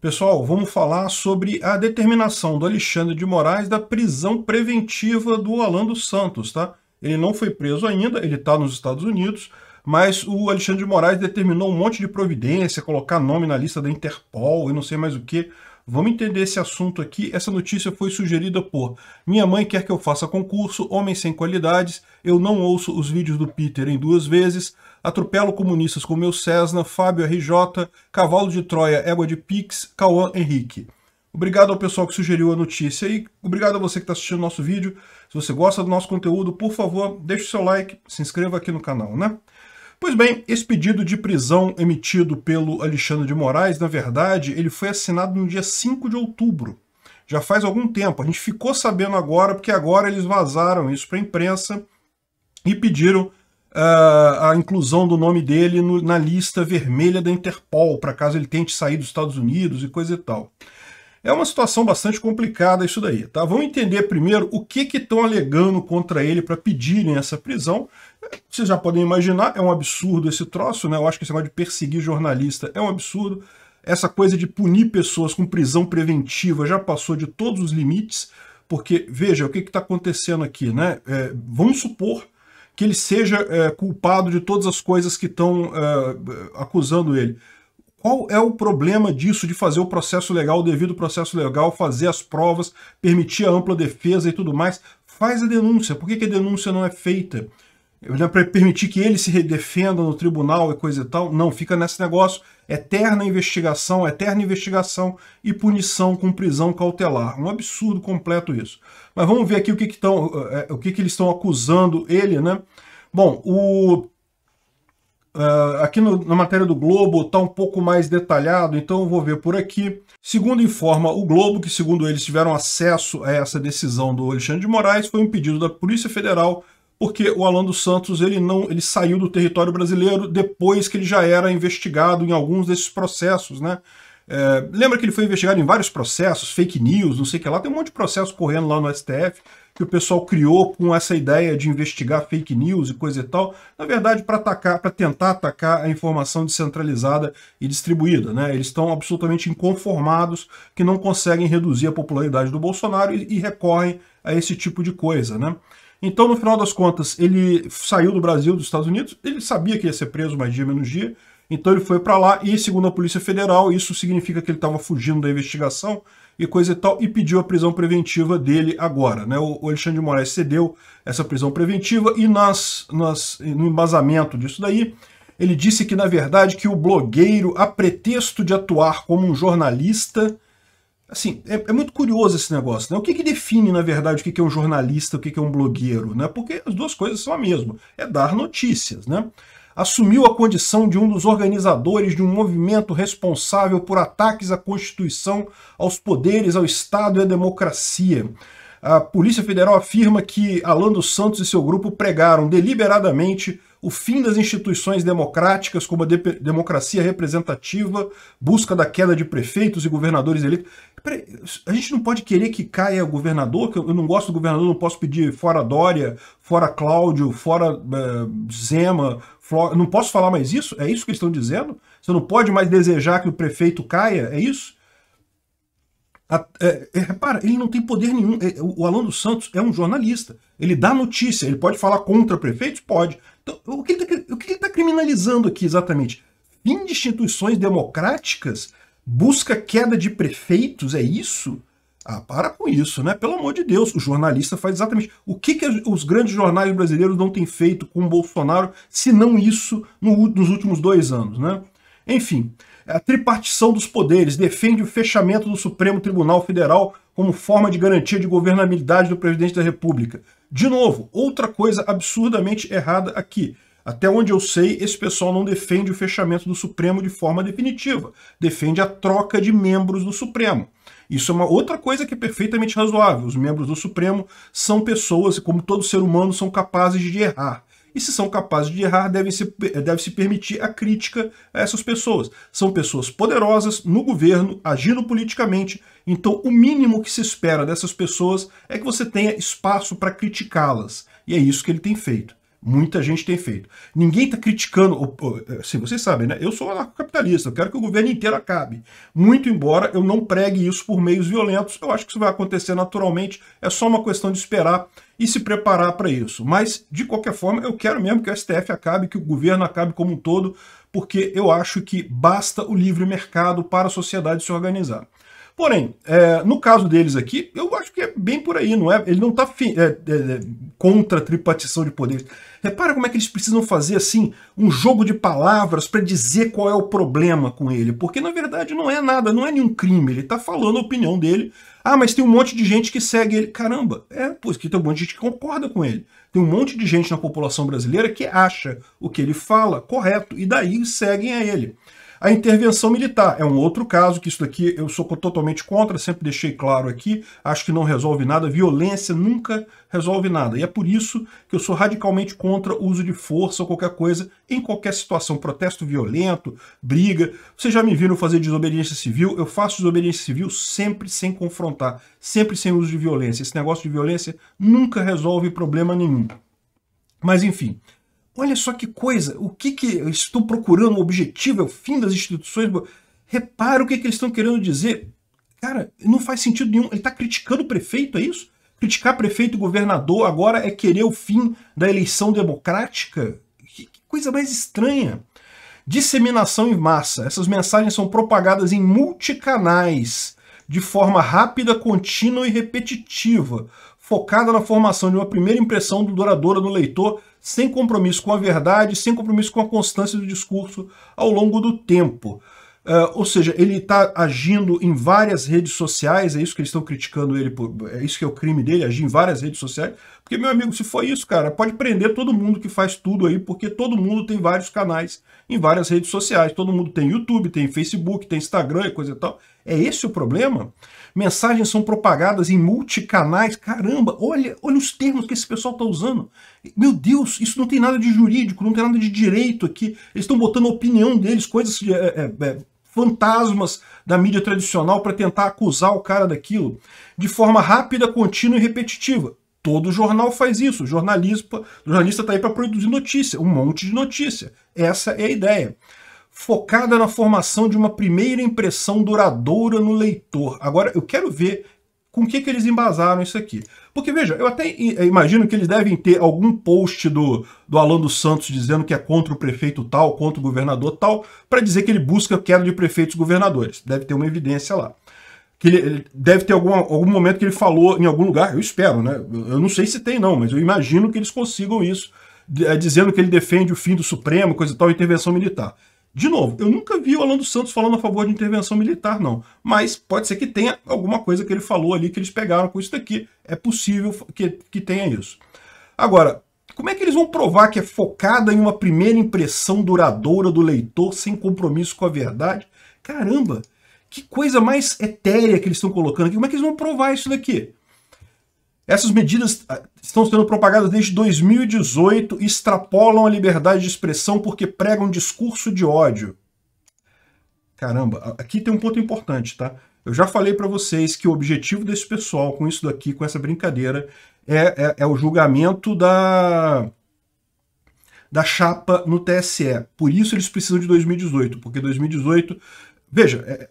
Pessoal, vamos falar sobre a determinação do Alexandre de Moraes da prisão preventiva do Alan dos Santos, tá? Ele não foi preso ainda, ele está nos Estados Unidos, mas o Alexandre de Moraes determinou um monte de providência, colocar nome na lista da Interpol e não sei mais o que. Vamos entender esse assunto aqui. Essa notícia foi sugerida por Minha mãe quer que eu faça concurso, Homem sem qualidades, eu não ouço os vídeos do Peter em duas vezes, atropelo comunistas com meu Cessna, Fábio RJ, Cavalo de Troia, Égua de Pix, Cauã Henrique. Obrigado ao pessoal que sugeriu a notícia e obrigado a você que está assistindo nosso vídeo. Se você gosta do nosso conteúdo, por favor, deixe o seu like, se inscreva aqui no canal, né? Pois bem, esse pedido de prisão emitido pelo Alexandre de Moraes, na verdade, ele foi assinado no dia 5 de outubro. Já faz algum tempo. A gente ficou sabendo agora, porque agora eles vazaram isso para a imprensa e pediram uh, a inclusão do nome dele no, na lista vermelha da Interpol, para caso ele tente sair dos Estados Unidos e coisa e tal. É uma situação bastante complicada isso daí, tá? Vamos entender primeiro o que estão alegando contra ele para pedirem essa prisão. Vocês já podem imaginar, é um absurdo esse troço, né? Eu acho que esse negócio de perseguir jornalista é um absurdo. Essa coisa de punir pessoas com prisão preventiva já passou de todos os limites, porque, veja, o que está acontecendo aqui, né? É, vamos supor que ele seja é, culpado de todas as coisas que estão é, acusando ele. Qual é o problema disso, de fazer o processo legal, o devido processo legal, fazer as provas, permitir a ampla defesa e tudo mais? Faz a denúncia. Por que, que a denúncia não é feita? É Para permitir que ele se redefenda no tribunal e coisa e tal? Não, fica nesse negócio. Eterna investigação, eterna investigação e punição com prisão cautelar. Um absurdo completo isso. Mas vamos ver aqui o que, que, tão, eh, eh, o que, que eles estão acusando ele, né? Bom, o Uh, aqui no, na matéria do Globo está um pouco mais detalhado, então eu vou ver por aqui. Segundo informa o Globo, que segundo eles tiveram acesso a essa decisão do Alexandre de Moraes, foi um pedido da Polícia Federal, porque o Alan dos Santos ele não, ele saiu do território brasileiro depois que ele já era investigado em alguns desses processos, né? É, lembra que ele foi investigado em vários processos, fake news, não sei o que lá, tem um monte de processo correndo lá no STF, que o pessoal criou com essa ideia de investigar fake news e coisa e tal, na verdade para atacar, para tentar atacar a informação descentralizada e distribuída, né? Eles estão absolutamente inconformados que não conseguem reduzir a popularidade do Bolsonaro e, e recorrem a esse tipo de coisa, né? Então, no final das contas, ele saiu do Brasil, dos Estados Unidos, ele sabia que ia ser preso mais dia menos dia, então ele foi para lá e, segundo a Polícia Federal, isso significa que ele estava fugindo da investigação, e coisa e tal, e pediu a prisão preventiva dele agora. Né? O Alexandre de Moraes cedeu essa prisão preventiva e nas, nas, no embasamento disso daí, ele disse que, na verdade, que o blogueiro, a pretexto de atuar como um jornalista, assim, é, é muito curioso esse negócio, né? O que, que define, na verdade, o que, que é um jornalista, o que, que é um blogueiro, né? Porque as duas coisas são a mesma, é dar notícias, né? assumiu a condição de um dos organizadores de um movimento responsável por ataques à Constituição, aos poderes, ao Estado e à democracia. A Polícia Federal afirma que Alan dos Santos e seu grupo pregaram deliberadamente o fim das instituições democráticas, como a de democracia representativa, busca da queda de prefeitos e governadores eleitos. a gente não pode querer que caia o governador, que eu não gosto do governador, não posso pedir fora Dória, fora Cláudio, fora uh, Zema, não posso falar mais isso? É isso que eles estão dizendo? Você não pode mais desejar que o prefeito caia? É isso? A, é, é, repara, ele não tem poder nenhum. É, o Alan dos Santos é um jornalista. Ele dá notícia. Ele pode falar contra prefeitos? Pode. Então, o que ele está tá criminalizando aqui exatamente? Fim de instituições democráticas? Busca queda de prefeitos? É isso? Ah, para com isso, né? Pelo amor de Deus, o jornalista faz exatamente o que, que os grandes jornais brasileiros não têm feito com o Bolsonaro, se não isso no, nos últimos dois anos, né? Enfim, é a tripartição dos poderes defende o fechamento do Supremo Tribunal Federal como forma de garantia de governabilidade do presidente da República. De novo, outra coisa absurdamente errada aqui. Até onde eu sei, esse pessoal não defende o fechamento do Supremo de forma definitiva. Defende a troca de membros do Supremo. Isso é uma outra coisa que é perfeitamente razoável. Os membros do Supremo são pessoas, como todo ser humano, são capazes de errar e se são capazes de errar, devem se, deve se permitir a crítica a essas pessoas. São pessoas poderosas no governo, agindo politicamente, então o mínimo que se espera dessas pessoas é que você tenha espaço para criticá-las. E é isso que ele tem feito. Muita gente tem feito. Ninguém está criticando. Assim, vocês sabem, né? Eu sou anarcocapitalista, eu quero que o governo inteiro acabe. Muito embora eu não pregue isso por meios violentos, eu acho que isso vai acontecer naturalmente. É só uma questão de esperar e se preparar para isso. Mas, de qualquer forma, eu quero mesmo que o STF acabe, que o governo acabe como um todo, porque eu acho que basta o livre mercado para a sociedade se organizar. Porém, é, no caso deles aqui, eu acho que é bem por aí, não é? Ele não está é, é, é, contra a tripartição de poderes. Repara como é que eles precisam fazer assim um jogo de palavras para dizer qual é o problema com ele, porque na verdade não é nada, não é nenhum crime. Ele está falando a opinião dele. Ah, mas tem um monte de gente que segue ele. Caramba, é, pois que tem um monte de gente que concorda com ele. Tem um monte de gente na população brasileira que acha o que ele fala correto e daí seguem a ele. A intervenção militar é um outro caso, que isso daqui eu sou totalmente contra, sempre deixei claro aqui, acho que não resolve nada, violência nunca resolve nada. E é por isso que eu sou radicalmente contra o uso de força ou qualquer coisa em qualquer situação, protesto violento, briga. Vocês já me viram fazer desobediência civil, eu faço desobediência civil sempre sem confrontar, sempre sem uso de violência. Esse negócio de violência nunca resolve problema nenhum. Mas enfim, Olha só que coisa, o que que estão procurando, o objetivo é o fim das instituições. Repara o que, que eles estão querendo dizer. Cara, não faz sentido nenhum. Ele está criticando o prefeito, é isso? Criticar prefeito e governador agora é querer o fim da eleição democrática? Que, que coisa mais estranha. Disseminação em massa. Essas mensagens são propagadas em multicanais, de forma rápida, contínua e repetitiva, focada na formação de uma primeira impressão do dorador ou do leitor sem compromisso com a verdade, sem compromisso com a constância do discurso ao longo do tempo. Uh, ou seja, ele está agindo em várias redes sociais, é isso que eles estão criticando ele por. É isso que é o crime dele, agir em várias redes sociais. Porque, meu amigo, se for isso, cara, pode prender todo mundo que faz tudo aí, porque todo mundo tem vários canais em várias redes sociais. Todo mundo tem YouTube, tem Facebook, tem Instagram e coisa e tal. É esse o problema? mensagens são propagadas em multicanais. Caramba, olha, olha os termos que esse pessoal está usando. Meu Deus, isso não tem nada de jurídico, não tem nada de direito aqui. Eles estão botando a opinião deles, coisas. É, é, é, fantasmas da mídia tradicional para tentar acusar o cara daquilo de forma rápida, contínua e repetitiva. Todo jornal faz isso. O jornalista está aí para produzir notícia, um monte de notícia. Essa é a ideia focada na formação de uma primeira impressão duradoura no leitor. Agora, eu quero ver com o que, que eles embasaram isso aqui. Porque, veja, eu até eh, imagino que eles devem ter algum post do, do Alan dos Santos dizendo que é contra o prefeito tal, contra o governador tal, para dizer que ele busca queda de prefeitos e governadores. Deve ter uma evidência lá. Que ele, ele, deve ter algum, algum momento que ele falou em algum lugar, eu espero, né? Eu não sei se tem, não, mas eu imagino que eles consigam isso, eh, dizendo que ele defende o fim do Supremo, coisa e tal, intervenção militar. De novo, eu nunca vi o Alan dos Santos falando a favor de intervenção militar, não. Mas pode ser que tenha alguma coisa que ele falou ali que eles pegaram com isso daqui. É possível que, que tenha isso. Agora, como é que eles vão provar que é focada em uma primeira impressão duradoura do leitor sem compromisso com a verdade? Caramba, que coisa mais etérea que eles estão colocando aqui. Como é que eles vão provar isso daqui? Essas medidas ah, estão sendo propagadas desde 2018 e extrapolam a liberdade de expressão porque pregam discurso de ódio. Caramba, aqui tem um ponto importante, tá? Eu já falei para vocês que o objetivo desse pessoal com isso daqui, com essa brincadeira, é, é, é o julgamento da, da chapa no TSE. Por isso eles precisam de 2018, porque 2018 Veja, é,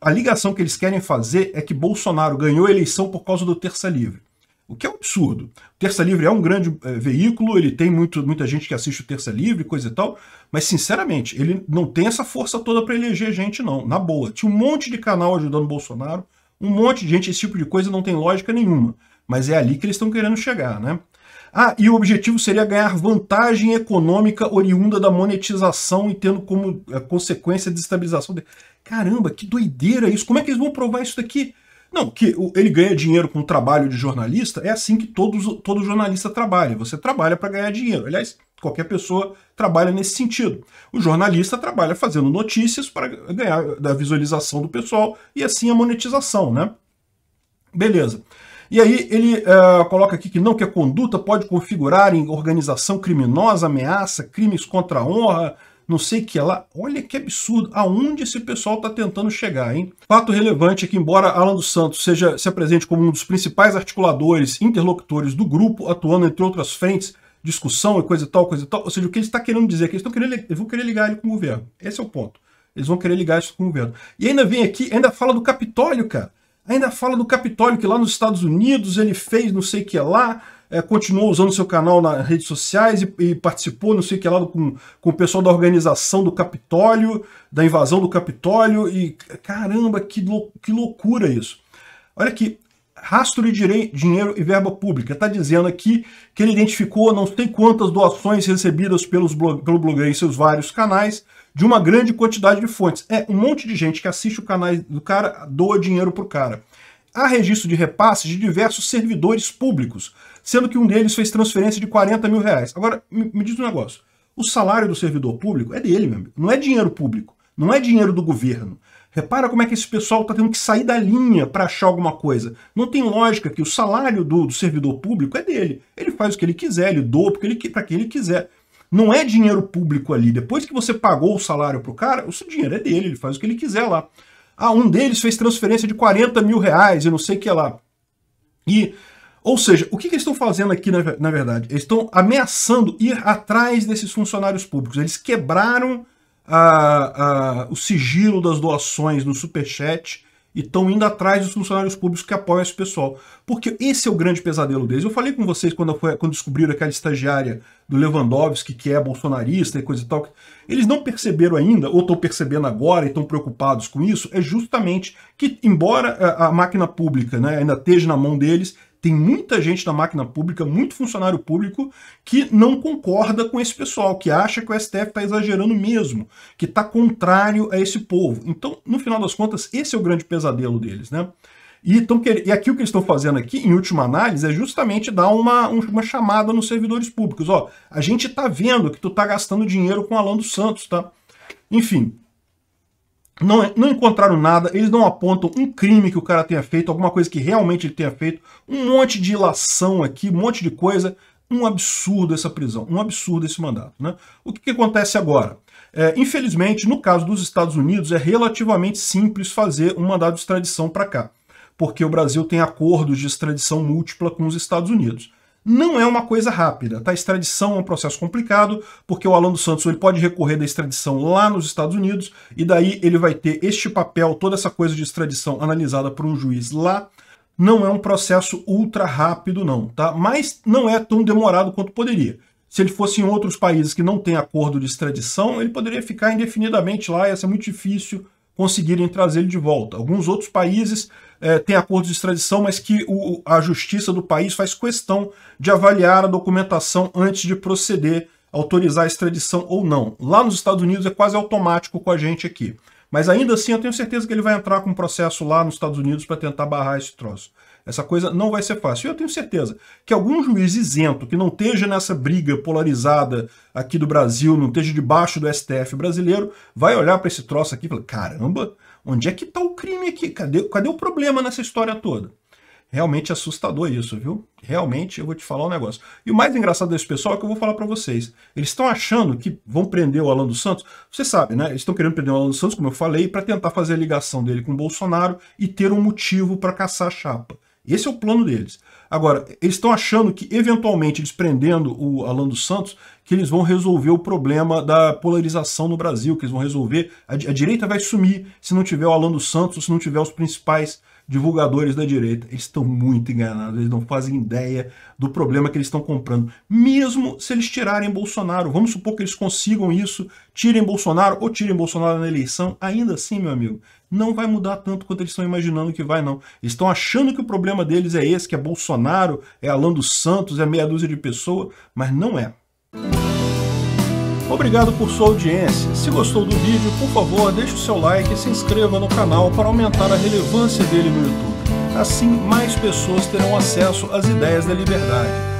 a ligação que eles querem fazer é que Bolsonaro ganhou a eleição por causa do terça livre. O que é um absurdo. O Terça Livre é um grande é, veículo, ele tem muito, muita gente que assiste o Terça Livre, coisa e tal, mas sinceramente, ele não tem essa força toda para eleger gente, não, na boa. Tinha um monte de canal ajudando o Bolsonaro, um monte de gente, esse tipo de coisa não tem lógica nenhuma. Mas é ali que eles estão querendo chegar, né? Ah, e o objetivo seria ganhar vantagem econômica oriunda da monetização e tendo como eh, consequência a desestabilização. De... Caramba, que doideira isso! Como é que eles vão provar isso daqui? Não, que ele ganha dinheiro com o trabalho de jornalista, é assim que todos, todo jornalista trabalha. Você trabalha para ganhar dinheiro. Aliás, qualquer pessoa trabalha nesse sentido. O jornalista trabalha fazendo notícias para ganhar da visualização do pessoal e assim a monetização, né? Beleza. E aí ele uh, coloca aqui que não que a conduta pode configurar em organização criminosa, ameaça, crimes contra a honra, não sei que é lá. Olha que absurdo. Aonde esse pessoal está tentando chegar, hein? Fato relevante é que, embora Alan dos Santos seja se apresente como um dos principais articuladores, interlocutores do grupo, atuando entre outras frentes, discussão e coisa e tal, coisa e tal, ou seja, o que ele está querendo dizer é que eles, estão querendo, eles vão querer ligar ele com o governo. Esse é o ponto. Eles vão querer ligar isso com o governo. E ainda vem aqui, ainda fala do Capitólio, cara. Ainda fala do Capitólio, que lá nos Estados Unidos ele fez não sei o que lá, é, continuou usando seu canal nas redes sociais e, e, participou, não sei que lá, com, com o pessoal da organização do Capitólio, da invasão do Capitólio, e caramba, que, lou, que loucura isso. Olha aqui, rastro de dinheiro e verba pública. Está dizendo aqui que ele identificou não sei quantas doações recebidas pelos blog, pelo blogueiro em seus vários canais, de uma grande quantidade de fontes. É, um monte de gente que assiste o canal do cara doa dinheiro pro cara há registro de repasses de diversos servidores públicos, sendo que um deles fez transferência de 40 mil reais. Agora, me, diz um negócio. O salário do servidor público é dele, meu amigo. Não é dinheiro público. Não é dinheiro do governo. Repara como é que esse pessoal está tendo que sair da linha para achar alguma coisa. Não tem lógica que o salário do, do, servidor público é dele. Ele faz o que ele quiser, ele doa para quem ele quiser. Não é dinheiro público ali. Depois que você pagou o salário para o cara, o seu dinheiro é dele, ele faz o que ele quiser lá. Ah, um deles fez transferência de 40 mil reais e não sei o que é lá. E, ou seja, o que, que eles estão fazendo aqui, na, na verdade? Eles estão ameaçando ir atrás desses funcionários públicos. Eles quebraram a, o sigilo das doações no Superchat e estão indo atrás dos funcionários públicos que apoiam esse pessoal. Porque esse é o grande pesadelo deles. Eu falei com vocês quando, foi, quando descobriram aquela estagiária do Lewandowski, que é bolsonarista e coisa e tal. Eles não perceberam ainda, ou estão percebendo agora e estão preocupados com isso, é justamente que, embora eh, a máquina pública né, ainda esteja na mão deles, tem muita gente na máquina pública, muito funcionário público, que não concorda com esse pessoal, que acha que o STF está exagerando mesmo, que está contrário a esse povo. Então, no final das contas, esse é o grande pesadelo deles, né? E, tão, e aqui o que eles estão fazendo aqui, em última análise, é justamente dar uma, uma chamada nos servidores públicos. Ó, a gente está vendo que tu está gastando dinheiro com o Alan dos Santos, tá? Enfim, não, não, encontraram nada, eles não apontam um crime que o cara tenha feito, alguma coisa que realmente ele tenha feito, um monte de ilação aqui, um monte de coisa, um absurdo essa prisão, um absurdo esse mandato. Né? O que, que acontece agora? É, infelizmente, no caso dos Estados Unidos, é relativamente simples fazer um mandado de extradição para cá, porque o Brasil tem acordos de extradição múltipla com os Estados Unidos não é uma coisa rápida. Tá? Extradição é um processo complicado, porque o Alan dos Santos ele pode recorrer da extradição lá nos Estados Unidos, e daí ele vai ter este papel, toda essa coisa de extradição analisada por um juiz lá. Não é um processo ultra rápido, não, tá? Mas não é tão demorado quanto poderia. Se ele fosse em outros países que não têm acordo de extradição, ele poderia ficar indefinidamente lá, ia ser muito difícil conseguirem trazê-lo de volta. Alguns outros países é, tem acordo de extradição, mas que o, a justiça do país faz questão de avaliar a documentação antes de proceder, autorizar a extradição ou não. Lá nos Estados Unidos é quase automático com a gente aqui. Mas ainda assim eu tenho certeza que ele vai entrar com um processo lá nos Estados Unidos para tentar barrar esse troço. Essa coisa não vai ser fácil. E eu tenho certeza que algum juiz isento, que não esteja nessa briga polarizada aqui do Brasil, não esteja debaixo do STF brasileiro, vai olhar para esse troço aqui e falar: caramba, Onde é que está o crime aqui? Cadê, cadê o problema nessa história toda? Realmente assustador isso, viu? Realmente, eu vou te falar um negócio. E o mais engraçado desse pessoal é que eu vou falar para vocês. Eles estão achando que vão prender o Alan dos Santos. Você sabe, né? Eles estão querendo prender o Alan dos Santos, como eu falei, para tentar fazer a ligação dele com o Bolsonaro e ter um motivo para caçar a chapa. Esse é o plano deles. Agora, eles estão achando que, eventualmente, eles prendendo o Alan dos Santos, que eles vão resolver o problema da polarização no Brasil, que eles vão resolver. A, a direita vai sumir se não tiver o Alan dos Santos, se não tiver os principais divulgadores da direita. Eles estão muito enganados, eles não fazem ideia do problema que eles estão comprando. Mesmo se eles tirarem Bolsonaro, vamos supor que eles consigam isso, tirem Bolsonaro ou tirem Bolsonaro na eleição, ainda assim, meu amigo, não vai mudar tanto quanto eles estão imaginando que vai, não. Eles estão achando que o problema deles é esse, que é Bolsonaro, é Alan dos Santos, é meia dúzia de pessoa, mas não é. Obrigado por sua audiência. Se gostou do vídeo, por favor, deixe o seu like e se inscreva no canal para aumentar a relevância dele no YouTube. Assim, mais pessoas terão acesso às ideias da liberdade